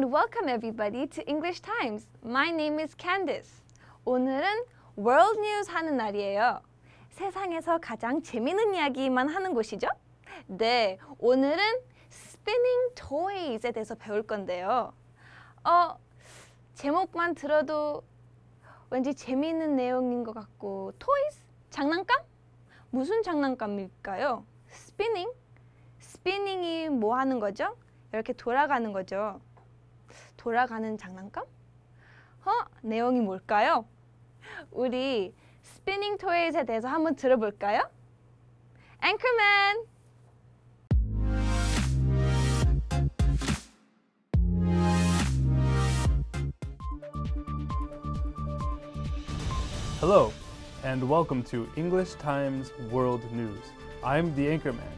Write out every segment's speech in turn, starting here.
and welcome everybody to English Times. My name is Candice. 오늘은 World News 하는 날이에요. 세상에서 가장 재미있는 이야기만 하는 곳이죠? 네, 오늘은 Spinning Toys에 대해서 배울 건데요. 어, 제목만 들어도 왠지 재미있는 내용인 것 같고 Toys? 장난감? 무슨 장난감일까요? Spinning? s p i n n i n g 이뭐 하는 거죠? 이렇게 돌아가는 거죠. 돌아가는 장난감? 내용이 뭘까요? 우리 스피닝 대해서 한번 들어볼까요? 앵커맨! Hello, and welcome to English Times World News. I'm the Anchorman,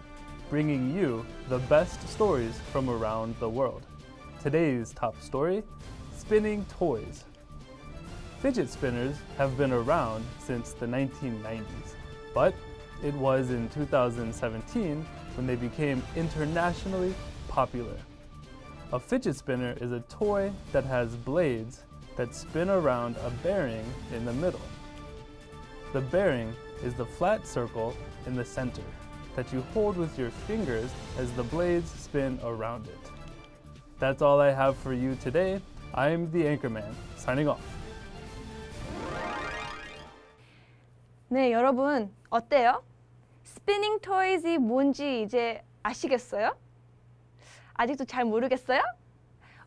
bringing you the best stories from around the world. Today's top story, spinning toys. Fidget spinners have been around since the 1990s, but it was in 2017 when they became internationally popular. A fidget spinner is a toy that has blades that spin around a bearing in the middle. The bearing is the flat circle in the center that you hold with your fingers as the blades spin around it. That's all I have for you today. I'm the Anchorman, signing off. 네, 여러분 Spinning toys이 토이즈 뭔지 이제 아시겠어요? 아직도 잘 모르겠어요?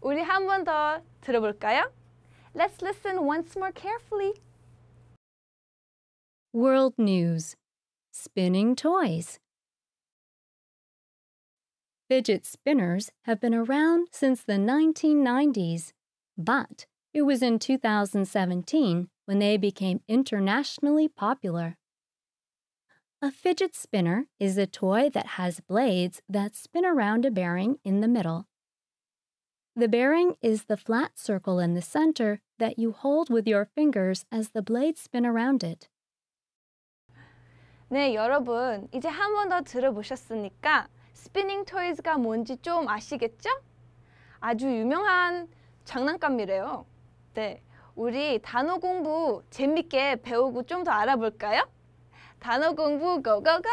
우리 한 번 더 들어볼까요? Let's listen once more carefully. World News Spinning Toys Fidget spinners have been around since the 1990s, but it was in 2017 when they became internationally popular. A fidget spinner is a toy that has blades that spin around a bearing in the middle. The bearing is the flat circle in the center that you hold with your fingers as the blades spin around it. 네, 여러분, 이제 한번더 스피닝 토이즈가 뭔지 좀 아시겠죠? 아주 유명한 장난감이래요. 네, 우리 단어 공부 재밌게 배우고 좀 더 알아볼까요? 단어 공부 고고고!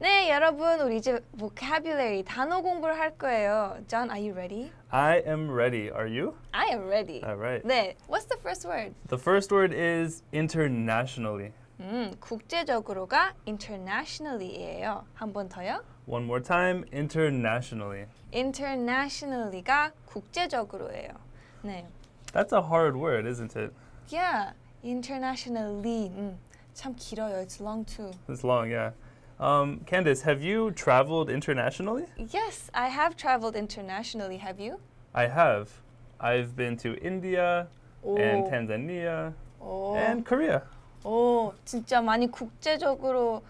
네, 여러분 우리 이제 vocabulary 단어 공부를 할 거예요. John, are you ready? I am ready. Are you? I am ready. All right. 네, what's the first word? The first word is internationally. 음, 국제적으로가 internationally예요. 한 번 더요. One more time, internationally. Internationally가 국제적으로예요. 네. That's a hard word, isn't it? Yeah, internationally. 음, 참 길어요. It's long too. It's long, yeah. Um, Candice, have you traveled internationally? Yes, I have traveled internationally. Have you? I have. I've been to India 오. and oh. Tanzania 오. Oh. and Korea. Oh, 진짜 많이 국제적으로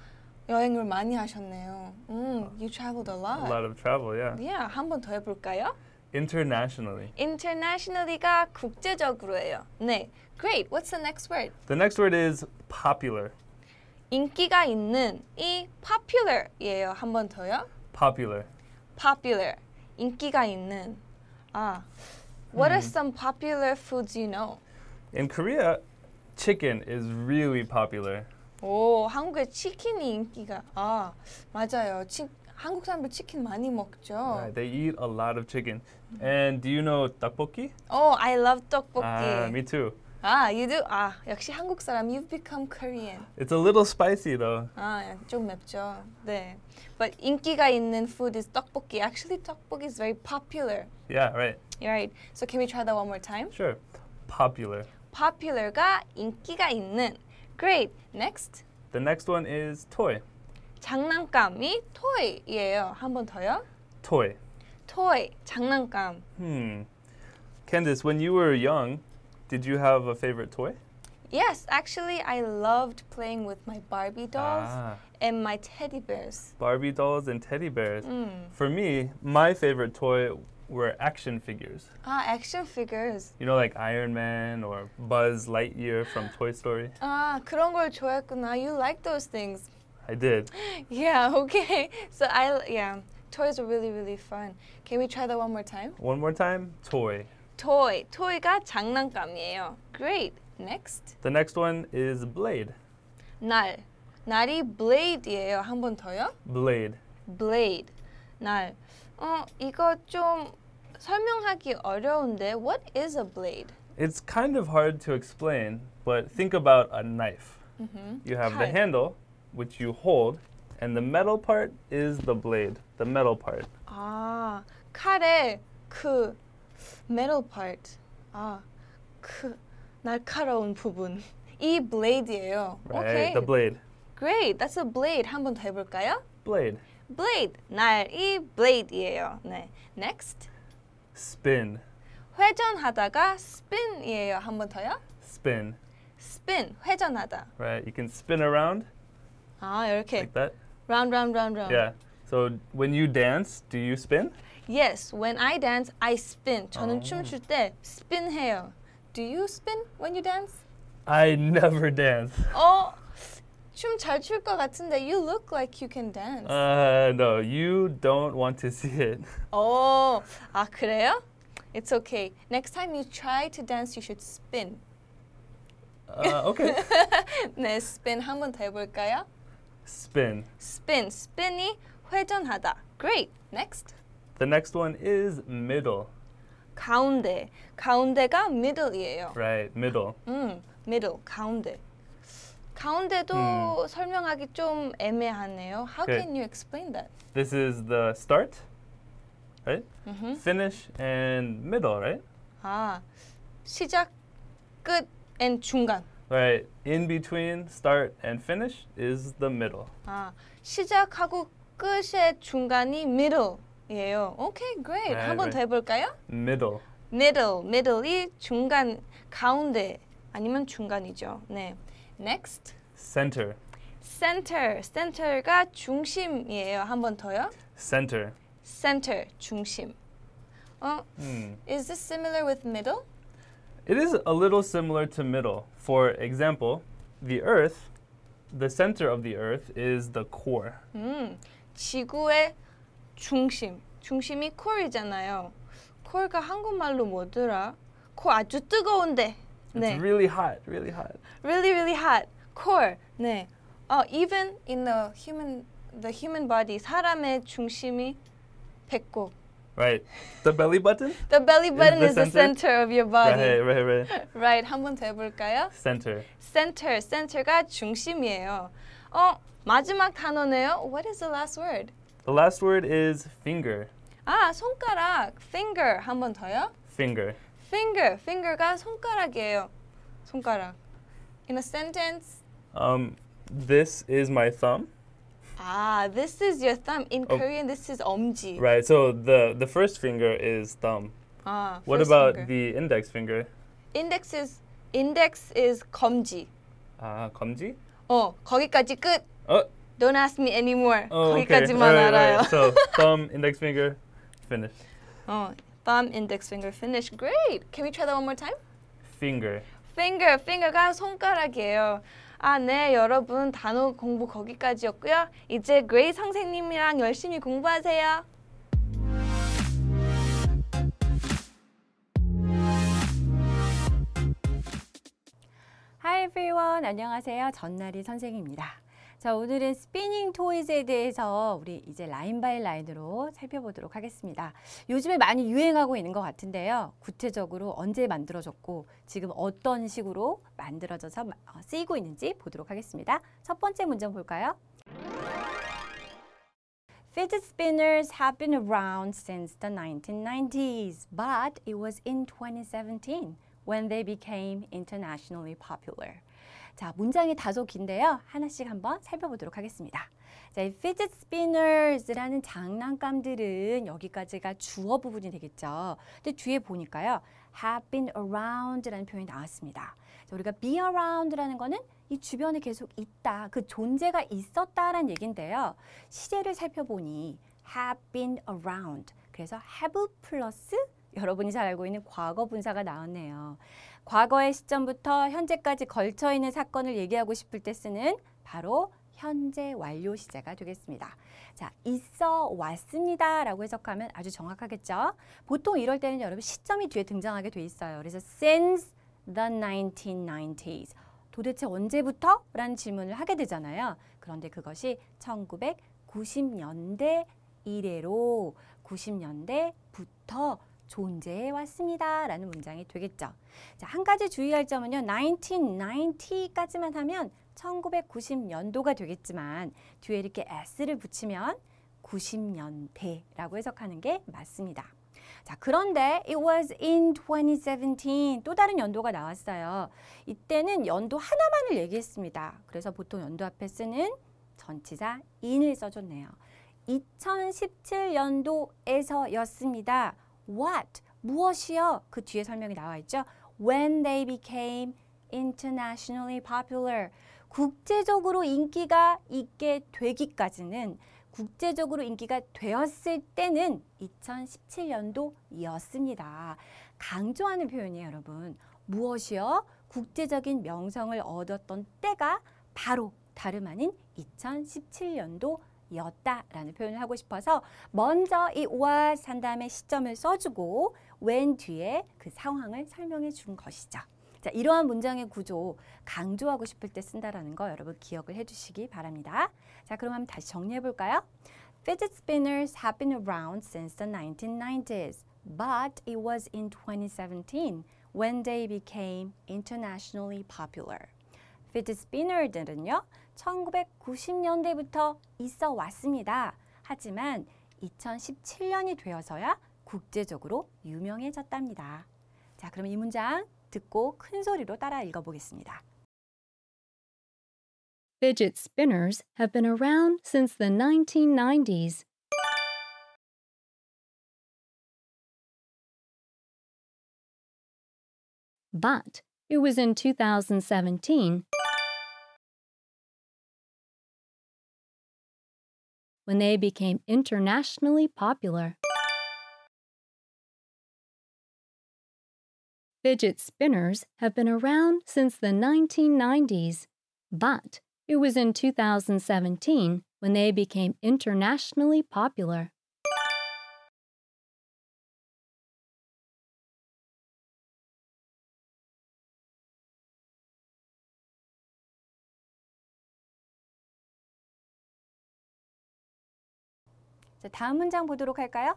여행을 많이 하셨네요. 음, you traveled a lot. A lot of travel, yeah. Yeah, 한번 더 해볼까요? Internationally. Internationally가 국제적으로예요. 네. Great. What's the next word? The next word is popular. 인기가 있는 이 popular이에요. 한 번 더요. popular. popular. 인기가 있는. 아. What are some popular foods you know? In Korea, chicken is really popular. 오, 한국에 치킨이 인기가. 아, 맞아요. 치, 한국 사람들 치킨 많이 먹죠. Right, they eat a lot of chicken. And do you know 떡볶이? Oh, I love 떡볶이. Ah, me too. Ah, you do? Ah, 역시 역시 한국 사람. You've become Korean. It's a little spicy though. 아, 좀 맵죠. 네. But 인기가 있는 food is 떡볶이. Actually, 떡볶이 is very popular. Yeah, right. You're right. So can we try that one more time? Sure. Popular. Popular가 인기가 있는. Great. Next. The next one is toy. 장난감이 toy이에요. 한 번 더요. Toy. Toy. 장난감. Hmm. Candice, when you were young, did you have a favorite toy? Yes, actually, I loved playing with my Barbie dolls ah. and my teddy bears. Barbie dolls and teddy bears. Mm. For me, my favorite toy were action figures. Ah, action figures. You know, like Iron Man or Buzz Lightyear from Toy Story. Ah, 그런 걸 좋아했구나. You like those things. I did. Yeah, okay. So I, yeah, toys are really, really fun. Can we try that one more time? One more time? Toy toy. toy가 장난감이에요. Great. Next. The next one is blade. 날. 날이 blade예요. 한 번 더요. Blade. Blade. 날. 어, 이거 좀 설명하기 어려운데 what is a blade? It's kind of hard to explain, but think about a knife. Mm -hmm. You have 칼. the handle, which you hold, and the metal part is the blade, the metal part. 아, 칼에 그 metal part. 아, 그 날카로운 부분. 이 blade예요. Right, okay. the blade. Great. That's a blade. 한 번 더 해볼까요? Blade. Blade. 날이 blade예요. 네. Next. Spin. 회전하다가 spin이에요. 한 번 더요? Spin. Spin. 회전하다. Right. You can spin around. 아, 이렇게. Like that. Round, round, round, round. Yeah. So when you dance, do you spin? Yes, when I dance, I spin. 저는 춤출 때 spin 해요. Do you spin when you dance? I never dance. 어, 춤잘출것 같은데 you look like you can dance. Uh, no, you don't want to see it. Oh, 아 그래요? It's okay. Next time you try to dance, you should spin. Uh, okay. 네, spin 한번 해볼까요? Spin. Spin. Spin이 회전하다. Great. Next. The next one is middle. 가운데. 가운데가 middle이에요. Right, middle. 음, middle, 가운데. 가운데도 음. 설명하기 좀 애매하네요. How o k a can you explain that? This is the start, right? Mm -hmm. Finish and middle, right? 아, 시작, 끝, and 중간. Right. In between start and finish is the middle. 아, 시작하고 끝의 중간이 middle. 예요. 오케이, great. 네, 한번 더 해볼까요? middle. middle, middle이 중간, 가운데 아니면 중간이죠. 네. next, center. center, center가 중심이에요. 한번 더요. center. center, 중심. 어, Hmm. is this similar with middle? It is a little similar to middle. For example, the earth, the center of the earth is the core. 음, 지구의 중심. 중심이 콜이잖아요. 콜가 한국말로 뭐더라? 콜 아주 뜨거운데. 네. It's really hot, really hot. Really, really hot. 콜. 네. 어, even in the human the human body 사람의 중심이 배꼽. Right. The belly button? The belly button is the, is center? the center of your body. Right, right, right. right. 한 번 더 해볼까요? Center. Center. Center가 중심이에요. 어, 마지막 단어네요. What is the last word? The last word is finger. 아, 손가락, finger. 한 번 더요. Finger. Finger. Finger가 손가락이에요. 손가락. In a sentence. Um, this is my thumb. Ah, this is your thumb. In oh. Korean, this is omji. Right. So the the first finger is thumb. Ah. What about finger. the index finger? Index is index is 검지. 아, 검지? 어, 거기까지 끝. 어, Don't ask me anymore. Oh, 거기까지만 okay. right, 알아요. Right. So thumb, index finger, finish. 어, thumb, index finger, finish. Great. Can we try that one more time? Finger. Finger, finger가 손가락이에요. 아, 네, 여러분 단어 공부 거기까지였고요. 이제 그레이 선생님이랑 열심히 공부하세요. Hi everyone, 안녕하세요. 전나리 선생입니다. 자, 오늘은 스피닝 토이즈에 대해서 우리 이제 라인 바이 라인으로 살펴보도록 하겠습니다. 요즘에 많이 유행하고 있는 것 같은데요. 구체적으로 언제 만들어졌고 지금 어떤 식으로 만들어져서 어, 쓰이고 있는지 보도록 하겠습니다. 첫 번째 문장 볼까요? Fidget spinners have been around since the 1990s, but it was in 2017 when they became internationally popular. 자, 문장이 다소 긴데요. 하나씩 한번 살펴보도록 하겠습니다. 자, 이 fidget spinners라는 장난감들은 여기까지가 주어 부분이 되겠죠. 근데 뒤에 보니까요. have been around라는 표현이 나왔습니다. 자, 우리가 be around라는 거는 이 주변에 계속 있다, 그 존재가 있었다라는 얘긴데요. 시제를 살펴보니 have been around, 그래서 have 플러스 여러분이 잘 알고 있는 과거 분사가 나왔네요. 과거의 시점부터 현재까지 걸쳐 있는 사건을 얘기하고 싶을 때 쓰는 바로 현재 완료 시제가 되겠습니다. 자, 있어 왔습니다 라고 해석하면 아주 정확하겠죠. 보통 이럴 때는 여러분 시점이 뒤에 등장하게 돼 있어요. 그래서 since the 1990s 도대체 언제부터? 라는 질문을 하게 되잖아요. 그런데 그것이 1990년대 이래로 90년대부터 존재해 왔습니다. 라는 문장이 되겠죠. 자, 한 가지 주의할 점은요. 1990까지만 하면 1990년도가 되겠지만 뒤에 이렇게 s를 붙이면 90년대라고 해석하는 게 맞습니다. 자, 그런데 it was in 2017또 다른 연도가 나왔어요. 이때는 연도 하나만을 얘기했습니다. 그래서 보통 연도 앞에 쓰는 전치사 in을 써줬네요. 2017년도에서였습니다. what 무엇이요? 그 뒤에 설명이 나와 있죠. When they became internationally popular 국제적으로 인기가 있게 되기까지는 국제적으로 인기가 되었을 때는 2017년도였습니다. 강조하는 표현이에요, 여러분. 무엇이요? 국제적인 명성을 얻었던 때가 바로 다름 아닌 2017년도 이었다라는 표현을 하고 싶어서 먼저 이 was 한 다음에 시점을 써주고 when 뒤에 그 상황을 설명해 준 것이죠. 자, 이러한 문장의 구조 강조하고 싶을 때 쓴다라는 거 여러분 기억을 해주시기 바랍니다. 자, 그럼 한번 다시 정리해 볼까요? Fidget spinners have been around since the 1990s, but it was in 2017 when they became internationally popular. fidget spinner들은요 1990년대부터 있어 왔습니다. 하지만 2017년이 되어서야 국제적으로 유명해졌답니다. 자, 그럼 이 문장 듣고 큰 소리로 따라 읽어보겠습니다. Fidget spinners have been around since the 1990s. 2017 when they became internationally popular. Fidget spinners have been around since the 1990s, but it was in 2017 when they became internationally popular. 자, 다음 문장 보도록 할까요?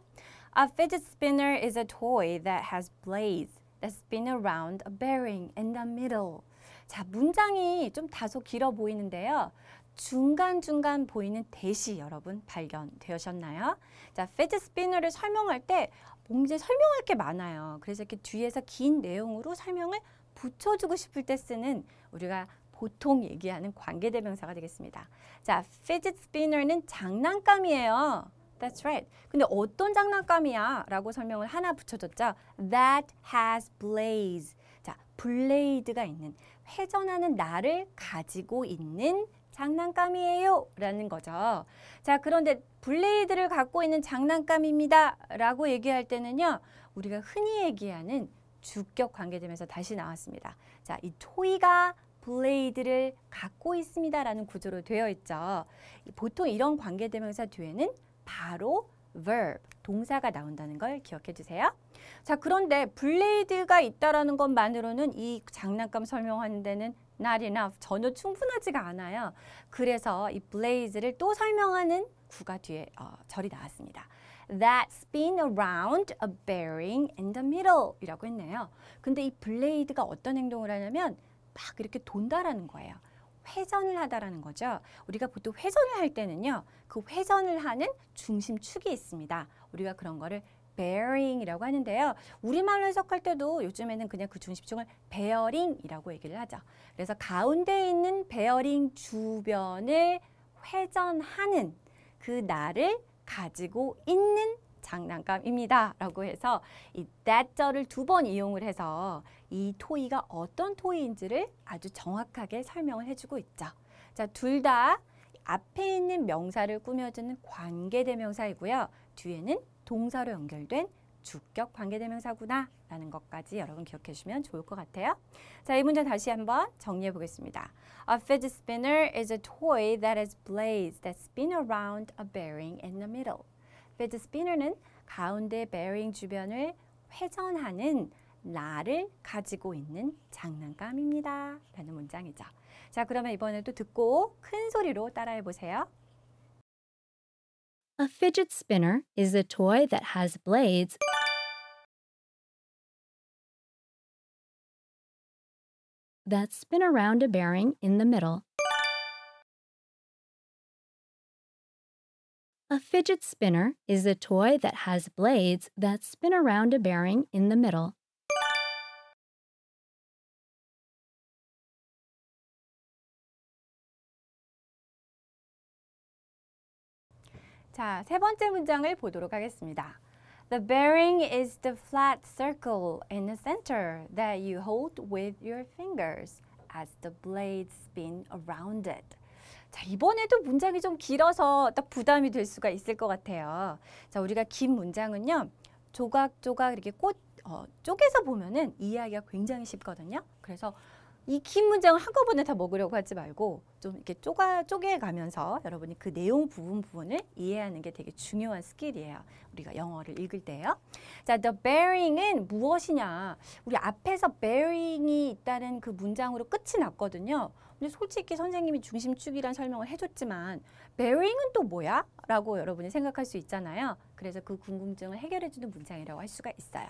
A fidget spinner is a toy that has blades that spin around a bearing in the middle. 자, 문장이 좀 다소 길어 보이는데요. 중간중간 보이는 대시 여러분 발견되셨나요? 자, fidget spinner를 설명할 때 뭔지 설명할 게 많아요. 그래서 이렇게 뒤에서 긴 내용으로 설명을 붙여주고 싶을 때 쓰는 우리가 보통 얘기하는 관계대명사가 되겠습니다. 자, fidget spinner는 장난감이에요. That's right. 근데 어떤 장난감이야? 라고 설명을 하나 붙여줬죠. That has blades. 자, 블레이드가 있는, 회전하는 날을 가지고 있는 장난감이에요. 라는 거죠. 자, 그런데 블레이드를 갖고 있는 장난감입니다. 라고 얘기할 때는요. 우리가 흔히 얘기하는 주격 관계되면서 다시 나왔습니다. 자, 이 토이가 블레이드를 갖고 있습니다라는 구조로 되어 있죠. 보통 이런 관계대명사 뒤에는 바로 verb, 동사가 나온다는 걸 기억해 주세요. 자, 그런데 블레이드가 있다라는 것만으로는 이 장난감 설명하는 데는 not enough, 전혀 충분하지가 않아요. 그래서 이 블레이즈를 또 설명하는 구가 뒤에 어, 절이 나왔습니다. That spin around a bearing in the middle 이라고 했네요. 근데 이 블레이드가 어떤 행동을 하냐면 막 이렇게 돈다라는 거예요. 회전을 하다라는 거죠. 우리가 보통 회전을 할 때는요. 그 회전을 하는 중심축이 있습니다. 우리가 그런 거를 베어링이라고 하는데요. 우리말로 해석할 때도 요즘에는 그냥 그 중심축을 베어링이라고 얘기를 하죠. 그래서 가운데 있는 베어링 주변을 회전하는 그 날을 가지고 있는 장난감입니다. 라고 해서 이 that절을 두 번 이용을 해서 이토이가 어떤 토이인지를 아주 정확하게 설명을 해주고 있죠. 자, 둘 다 앞에 있는 명사를 꾸며주는 관계대명사이고요. 뒤에는 동사로 연결된 주격 관계대명사구나 라는 것까지 여러분 기억해 주시면 좋을 것 같아요. 자, 이 문장 다시 한번 정리해 보겠습니다. A fidget spinner is a toy that has blades that spin around a bearing in the middle. fidget spinner는 가운데 베어링 주변을 회전하는 나를 가지고 있는 장난감입니다. 라는 문장이죠. 자, 그러면 이번에도 듣고 큰 소리로 따라해 보세요. A fidget spinner is a toy that has blades that spin around a bearing in the middle. A fidget spinner is a toy that has blades that spin around a bearing in the middle. 자, 세 번째 문장을 보도록 하겠습니다. The bearing is the flat circle in the center that you hold with your fingers as the blades spin around it. 자, 이번에도 문장이 좀 길어서 딱 부담이 될 수가 있을 것 같아요. 자, 우리가 긴 문장은요. 조각조각 이렇게 꽃 어, 쪼개서 보면은 이해하기가 굉장히 쉽거든요. 그래서 이긴 문장을 한꺼번에 다 먹으려고 하지 말고 좀 이렇게 쪼가 쪼개 가면서 여러분이 그 내용 부분 부분을 이해하는 게 되게 중요한 스킬이에요. 우리가 영어를 읽을 때요. 자, the bearing은 무엇이냐? 우리 앞에서 bearing이 있다는 그 문장으로 끝이 났거든요. 근데 솔직히 선생님이 중심축이란 설명을 해줬지만 베 e a 은또 뭐야? 라고 여러분이 생각할 수 있잖아요. 그래서 그 궁금증을 해결해주는 문장이라고 할 수가 있어요.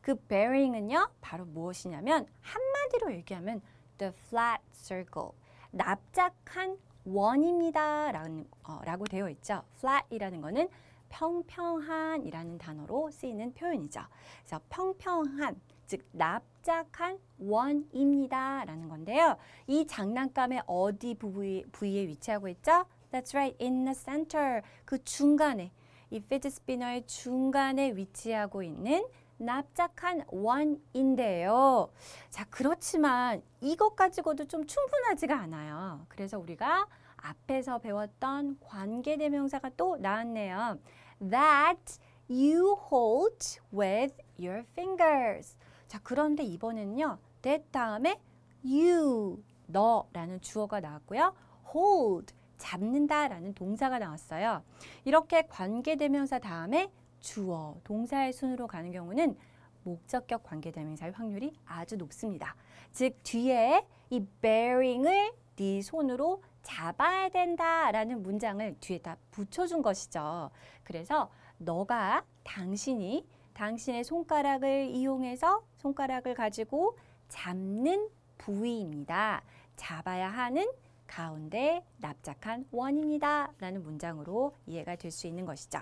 그베 e a 은요 바로 무엇이냐면 한마디로 얘기하면 the flat circle, 납작한 원입니다. 라는, 어, 라고 되어 있죠. flat이라는 거는 평평한이라는 단어로 쓰이는 표현이죠. 그래서 평평한, 즉 납, 납작한 원입니다. 라는 건데요. 이 장난감의 어디 부위, 부위에 위치하고 있죠? That's right, in the center. 그 중간에, 이 피드 스피너의 중간에 위치하고 있는 납작한 원인데요. 자, 그렇지만 이것 가지고도 좀 충분하지가 않아요. 그래서 우리가 앞에서 배웠던 관계대명사가 또 나왔네요. That you hold with your fingers. 자, 그런데 이번에는요. that 다음에 you, 너라는 주어가 나왔고요. hold, 잡는다라는 동사가 나왔어요. 이렇게 관계대명사 다음에 주어, 동사의 순으로 가는 경우는 목적격 관계대명사의 확률이 아주 높습니다. 즉 뒤에 이 bearing을 네 손으로 잡아야 된다라는 문장을 뒤에다 붙여준 것이죠. 그래서 너가 당신이 당신의 손가락을 이용해서 손가락을 가지고 잡는 부위입니다. 잡아야 하는 가운데 납작한 원입니다. 라는 문장으로 이해가 될 수 있는 것이죠.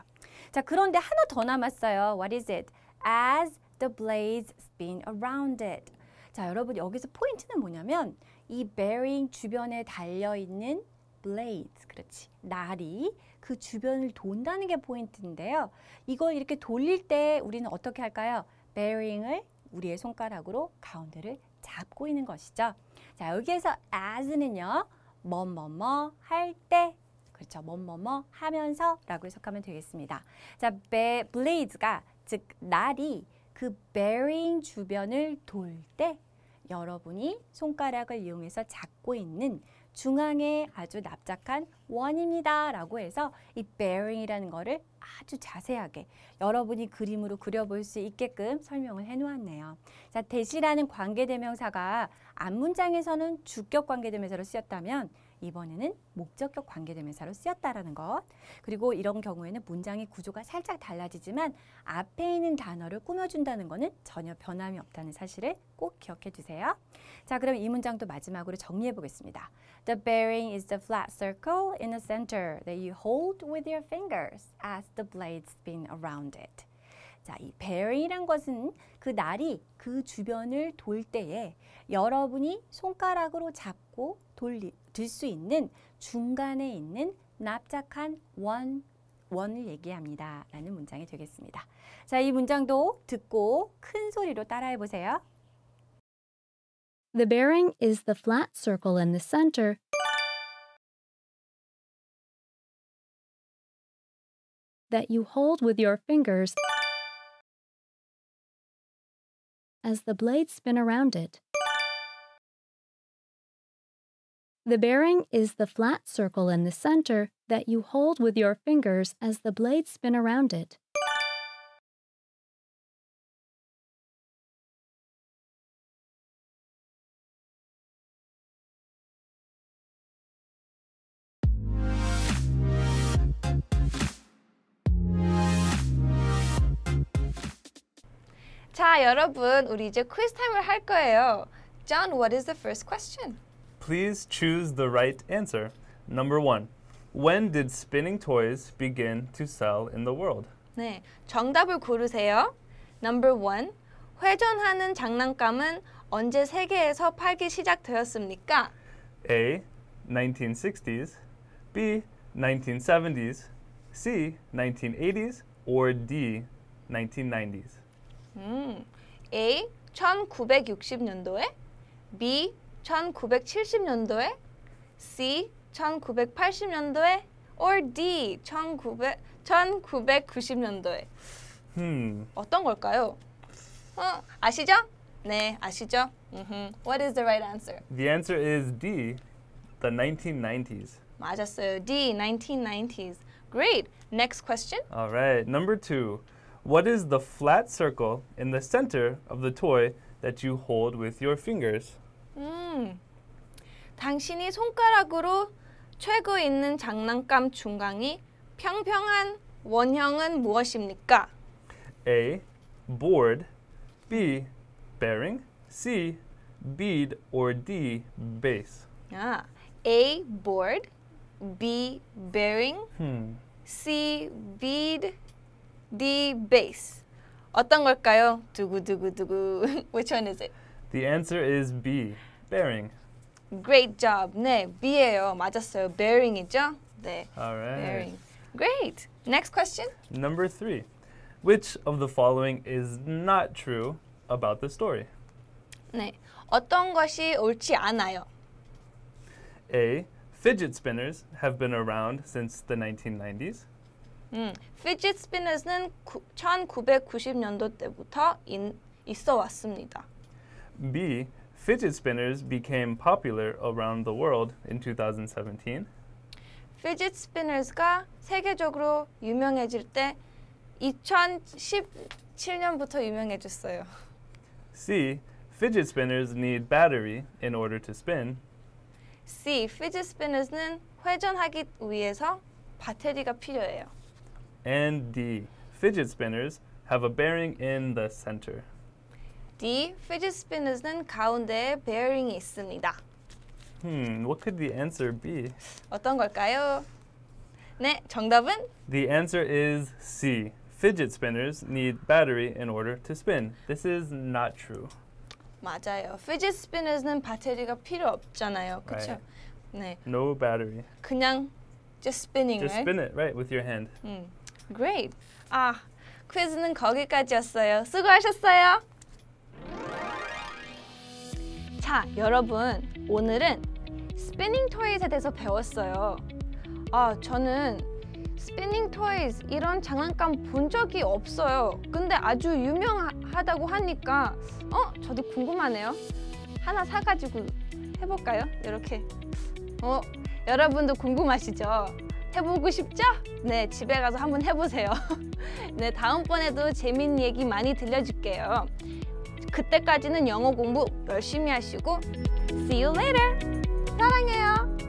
자, 그런데 하나 더 남았어요. What is it? As the blades spin around it. 자, 여러분 여기서 포인트는 뭐냐면 이 bearing 주변에 달려있는 blades, 그렇지, 날이 그 주변을 돈다는 게 포인트인데요. 이걸 이렇게 돌릴 때 우리는 어떻게 할까요? 베어링을 우리의 손가락으로 가운데를 잡고 있는 것이죠. 자, 여기에서 as는요. 뭐 뭐 뭐 할 때, 그렇죠. 뭐 뭐 뭐 하면서 라고 해석하면 되겠습니다. 자, be, blade가 즉 날이 그베 e a 주변을 돌 때 여러분이 손가락을 이용해서 잡고 있는 중앙에 아주 납작한 원입니다 라고 해서 이 bearing이라는 거를 아주 자세하게 여러분이 그림으로 그려볼 수 있게끔 설명을 해놓았네요. 자, 대시라는 관계대명사가 앞문장에서는 주격 관계대명사로 쓰였다면 이번에는 목적격 관계대명사로 쓰였다라는 것. 그리고 이런 경우에는 문장의 구조가 살짝 달라지지만 앞에 있는 단어를 꾸며준다는 것은 전혀 변함이 없다는 사실을 꼭 기억해 두세요. 자, 그럼 이 문장도 마지막으로 정리해 보겠습니다. The bearing is the flat circle in the center that you hold with your fingers as the blades spin around it. 자, 이 bearing이란 것은 그 날이 그 주변을 돌 때에 여러분이 손가락으로 잡고 돌리, 있는 중간에 있는 납작한 원, 원을 얘기합니다. 라는 문장이 되겠습니다. 자, 이 문장도 듣고 큰 소리로 따라해 보세요. The bearing is the flat circle in the center that you hold with your fingers as the blades spin around it. The bearing is the flat circle in the center that you hold with your fingers as the blades spin around it. 자, 여러분, 우리 이제 quiz time을 할 거예요. John, what is the first question? Please choose the right answer. Number one. When did spinning toys begin to sell in the world? 네, 정답을 고르세요. Number one. 회전하는 장난감은 언제 세계에서 팔기 시작되었습니까? A. 1960s B. 1970s C. 1980s or D. 1990s 음, A. 1960년도에 B. 1970년도에, C 1980년도에, or D 1900, 1990년도에. Hmm. 어떤 걸까요? 어, 아시죠? 네, 아시죠? Mm-hmm. What is the right answer? The answer is D, the 1990s. 맞았어요. D, 1990s. Great. Next question. All right. Number two. What is the flat circle in the center of the toy that you hold with your fingers? 음, 당신이 손가락으로 최고 있는 장난감 중앙이 평평한 원형은 무엇입니까? A. Board B. Bearing C. Bead or D. Base 아, A. Board B. Bearing hmm. C. Bead D. Base 어떤 걸까요? 두구두구두구 Which one is it? The answer is B. Bearing. Great job. 네, B예요. 맞았어요. Bearing이죠? 네. Alright. Bearing. Great. Next question. Number three. Which of the following is not true about the story? 네. 어떤 것이 옳지 않아요? A. Fidget spinners have been around since the 1990s. 음, fidget spinners는 1990년도 때부터 있어 왔습니다. B. Fidget spinners became popular around the world in 2017. Fidget spinners가 세계적으로 유명해질 때 2017년부터 유명해졌어요. C. Fidget spinners need battery in order to spin. C. Fidget spinners는 회전하기 위해서 배터리가 필요해요. And D. Fidget spinners have a bearing in the center. D. 피지스핀은 가운데에 베어링이 있습니다. Hmm, what could the answer be? 어떤 걸까요? 네, 정답은 The answer is C. Fidget spinners need battery in order to spin. This is not true. 맞아요. Fidget spinners는 배터리가 필요 없잖아요. 그렇죠? Right. 네. No battery. 그냥 just spinning, just right? spin it, right, with your hand. 음. Great. 아, 퀴즈는 거기까지였어요. 수고하셨어요. 자, 여러분 오늘은 스피닝 토이즈에 대해서 배웠어요. 아, 저는 스피닝 토이즈 이런 장난감 본 적이 없어요. 근데 아주 유명하다고 하니까 어? 저도 궁금하네요. 하나 사가지고 해볼까요? 이렇게. 어? 여러분도 궁금하시죠? 해보고 싶죠? 네, 집에 가서 한번 해보세요. 네, 다음번에도 재밌는 얘기 많이 들려줄게요. 그때까지는 영어 공부 열심히 하시고 See you later! 사랑해요!